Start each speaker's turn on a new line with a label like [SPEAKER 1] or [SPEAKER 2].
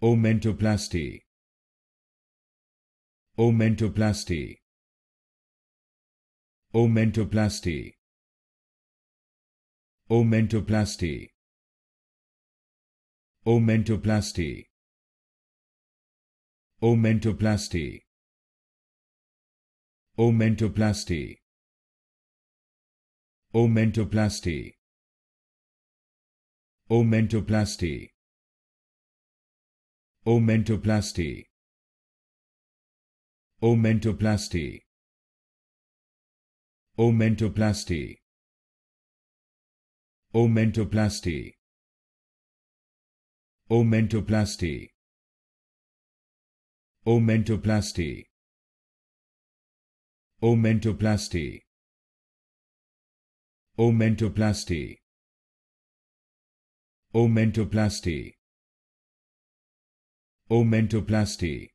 [SPEAKER 1] Omentoplasty Omentoplasty Omentoplasty Omentoplasty Omentoplasty Omentoplasty Omentoplasty Omentoplasty Omentoplasty Omentoplasty. Omentoplasty. Omentoplasty. Omentoplasty. Omentoplasty. Omentoplasty. Omentoplasty. Omentoplasty. mentoplasty omentoplasty